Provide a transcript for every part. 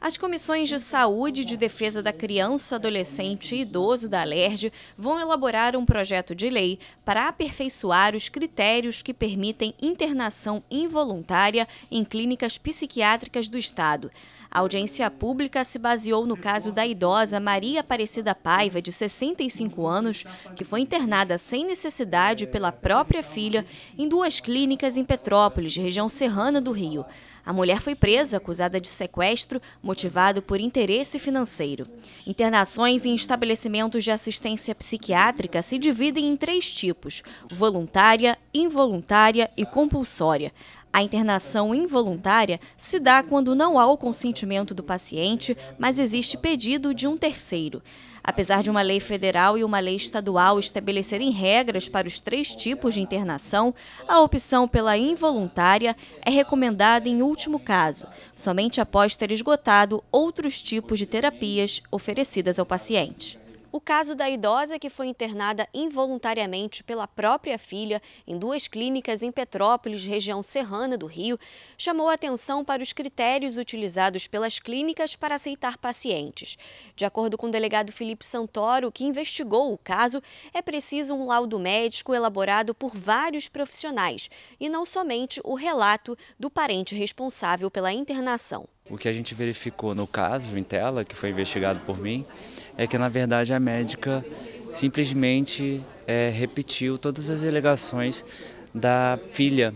As comissões de saúde e de defesa da criança, adolescente e idoso da Alerj vão elaborar um projeto de lei para aperfeiçoar os critérios que permitem internação involuntária em clínicas psiquiátricas do Estado. A audiência pública se baseou no caso da idosa Maria Aparecida Paiva, de 65 anos, que foi internada sem necessidade pela própria filha em duas clínicas em Petrópolis, região serrana do Rio. A mulher foi presa, acusada de sequestro, motivado por interesse financeiro. Internações em estabelecimentos de assistência psiquiátrica se dividem em três tipos: voluntária, involuntária e compulsória. A internação involuntária se dá quando não há o consentimento do paciente, mas existe pedido de um terceiro. Apesar de uma lei federal e uma lei estadual estabelecerem regras para os três tipos de internação, a opção pela involuntária é recomendada em último caso, somente após ter esgotado outros tipos de terapias oferecidas ao paciente. O caso da idosa que foi internada involuntariamente pela própria filha em duas clínicas em Petrópolis, região serrana do Rio, chamou atenção para os critérios utilizados pelas clínicas para aceitar pacientes. De acordo com o delegado Felipe Santoro, que investigou o caso, é preciso um laudo médico elaborado por vários profissionais e não somente o relato do parente responsável pela internação. O que a gente verificou no caso em tela, que foi investigado por mim, é que na verdade a médica simplesmente é, repetiu todas as alegações da filha,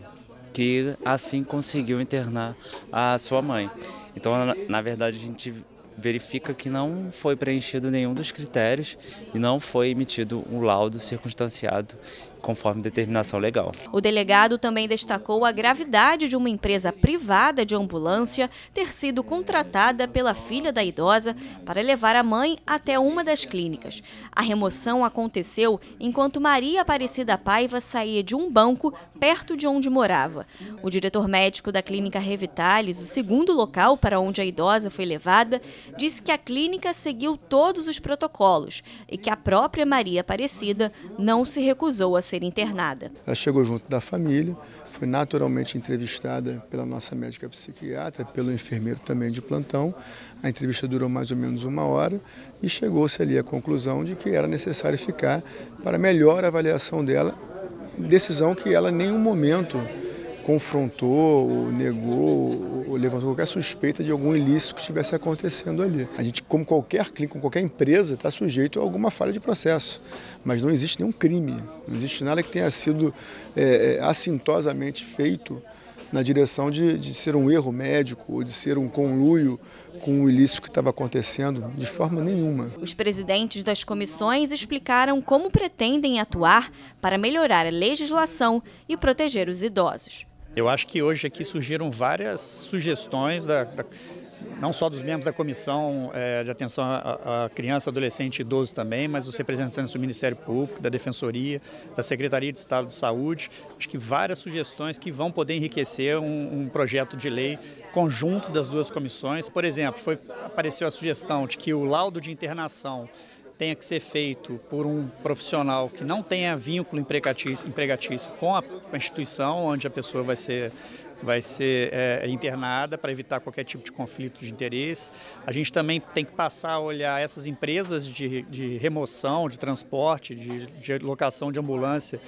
que assim conseguiu internar a sua mãe. Então, na, na verdade, a gente verifica que não foi preenchido nenhum dos critérios e não foi emitido um laudo circunstanciado conforme determinação legal. O delegado também destacou a gravidade de uma empresa privada de ambulância ter sido contratada pela filha da idosa para levar a mãe até uma das clínicas. A remoção aconteceu enquanto Maria Aparecida Paiva saía de um banco perto de onde morava. O diretor médico da clínica Revitalis, o segundo local para onde a idosa foi levada, disse que a clínica seguiu todos os protocolos e que a própria Maria Aparecida não se recusou a ser internada. Ela chegou junto da família, foi naturalmente entrevistada pela nossa médica psiquiatra, pelo enfermeiro também de plantão. A entrevista durou mais ou menos uma hora e chegou-se ali à conclusão de que era necessário ficar para melhor avaliação dela, decisão que ela em nenhum momento confrontou, ou negou, ou levantou qualquer suspeita de algum ilícito que estivesse acontecendo ali. A gente, como qualquer clínica, qualquer empresa, está sujeito a alguma falha de processo, mas não existe nenhum crime, não existe nada que tenha sido é, é, assintosamente feito na direção de, de ser um erro médico ou de ser um conluio com o ilícito que estava acontecendo, de forma nenhuma. Os presidentes das comissões explicaram como pretendem atuar para melhorar a legislação e proteger os idosos. Eu acho que hoje aqui surgiram várias sugestões da, da não só dos membros da Comissão é, de Atenção à, à Criança, Adolescente e Idoso também, mas os representantes do Ministério Público, da Defensoria, da Secretaria de Estado de Saúde. Acho que várias sugestões que vão poder enriquecer um, um projeto de lei conjunto das duas comissões. Por exemplo, foi, apareceu a sugestão de que o laudo de internação tenha que ser feito por um profissional que não tenha vínculo empregatício, empregatício com a instituição onde a pessoa vai ser vai ser é, internada para evitar qualquer tipo de conflito de interesse. A gente também tem que passar a olhar essas empresas de, de remoção, de transporte, de, de locação de ambulância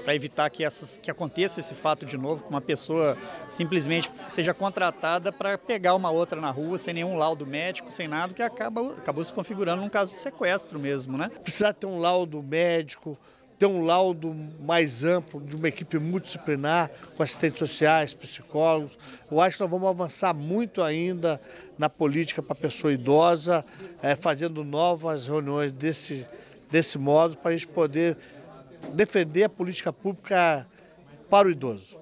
para evitar que, essas, que aconteça esse fato de novo, que uma pessoa simplesmente seja contratada para pegar uma outra na rua sem nenhum laudo médico, sem nada, que acaba, acabou se configurando num caso de sequestro mesmo, né? Precisar ter um laudo médico, ter um laudo mais amplo de uma equipe multidisciplinar, com assistentes sociais, psicólogos. Eu acho que nós vamos avançar muito ainda na política para a pessoa idosa, é, fazendo novas reuniões desse, desse modo, para a gente poder defender a política pública para o idoso.